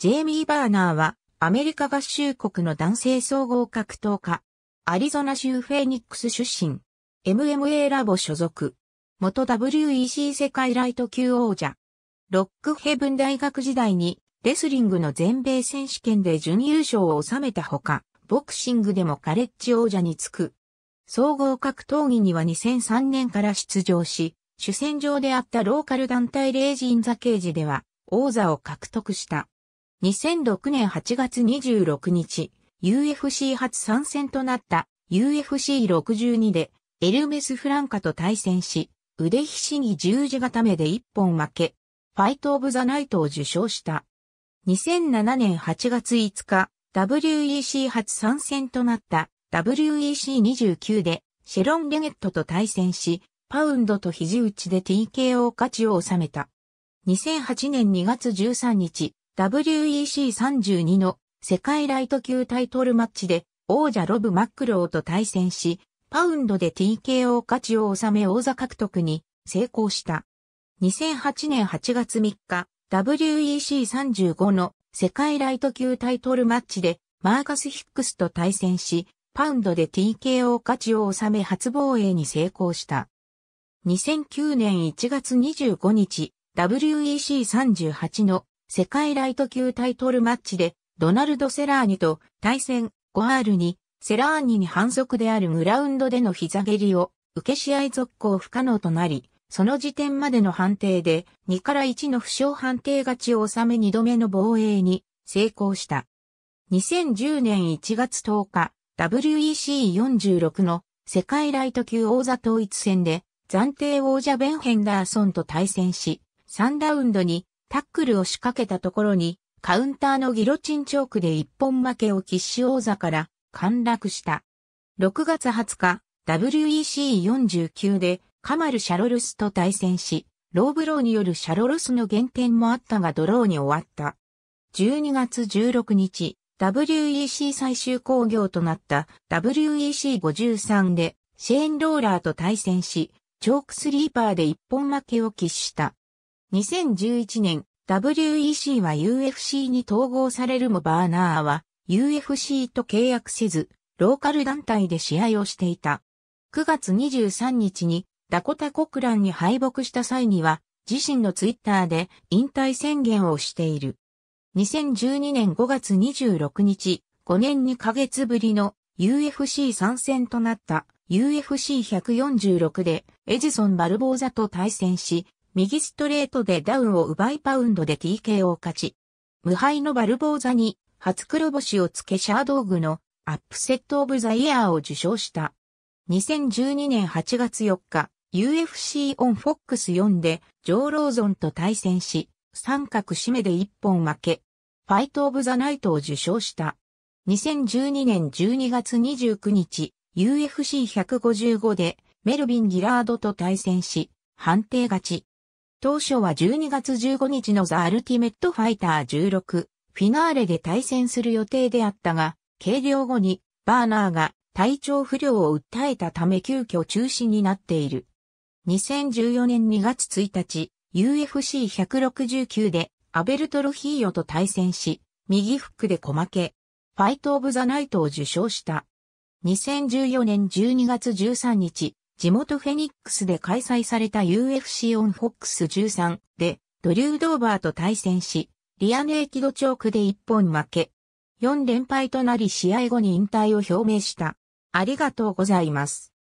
ジェイミー・バーナーはアメリカ合衆国の男性総合格闘家。アリゾナ州フェニックス出身。MMA ラボ所属。元 WEC 世界ライト級王者。ロックヘブン大学時代にレスリングの全米選手権で準優勝を収めたほか、ボクシングでもカレッジ王者につく。総合格闘技には2003年から出場し、主戦場であったローカル団体レイジン・ザ・ケージでは王座を獲得した。2006年8月26日、UFC 初参戦となった UFC62 でエルメス・フランカと対戦し、腕ひしぎ十字固めで一本負け、ファイト・オブ・ザ・ナイトを受賞した。2007年8月5日、WEC 初参戦となった WEC29 でシェロン・レゲットと対戦し、パウンドと肘打ちで TKO 勝ちを収めた。2008年2月13日、WEC32 の世界ライト級タイトルマッチで王者ロブ・マックローと対戦し、パウンドで TKO 価値を収め王座獲得に成功した。2008年8月3日、WEC35 の世界ライト級タイトルマッチでマーカス・ヒックスと対戦し、パウンドで TKO 価値を収め初防衛に成功した。2009年1月25日、WEC38 の世界ライト級タイトルマッチで、ドナルド・セラーニと対戦、ゴアールに、セラーニに反則であるグラウンドでの膝蹴りを、受け試合続行不可能となり、その時点までの判定で、2から1の負傷判定勝ちを収め2度目の防衛に成功した。2010年1月10日、WEC46 の世界ライト級王座統一戦で、暫定王者ベン・ヘンダーソンと対戦し、3ラウンドにタックルを仕掛けたところに、カウンターのギロチンチョークで一本負けを喫し王座から陥落した。6月20日、WEC49 でカマル・シャロルスと対戦し、ローブローによるシャロルスの減点もあったがドローに終わった。12月16日、WEC 最終工業となった WEC53 でシェーン・ローラーと対戦し、チョークスリーパーで一本負けを喫した。2011年、WEC は UFC に統合されるもバーナーは UFC と契約せず、ローカル団体で試合をしていた。9月23日にダコタ・コクランに敗北した際には、自身のツイッターで引退宣言をしている。2012年5月26日、5年2ヶ月ぶりの UFC 参戦となった UFC146 でエジソン・バルボーザと対戦し、右ストレートでダウンを奪いパウンドで TK を勝ち、無敗のバルボーザに初黒星をつけシャードーグのアップセットオブザイヤーを受賞した。2012年8月4日、UFC オンフォックス4でジョー・ローゾンと対戦し、三角締めで一本負け、ファイト・オブ・ザ・ナイトを受賞した。2012年12月29日、UFC155 でメルビン・ギラードと対戦し、判定勝ち。当初は12月15日のザ・アルティメット・ファイター16フィナーレで対戦する予定であったが、計量後にバーナーが体調不良を訴えたため急遽中止になっている。2014年2月1日、UFC169 でアベルト・ロヒーヨと対戦し、右フックで小負け、ファイト・オブ・ザ・ナイトを受賞した。2014年12月13日、地元フェニックスで開催された UFC オンフォックス13でドリュー・ドーバーと対戦し、リアネーキドチョークで1本負け。4連敗となり試合後に引退を表明した。ありがとうございます。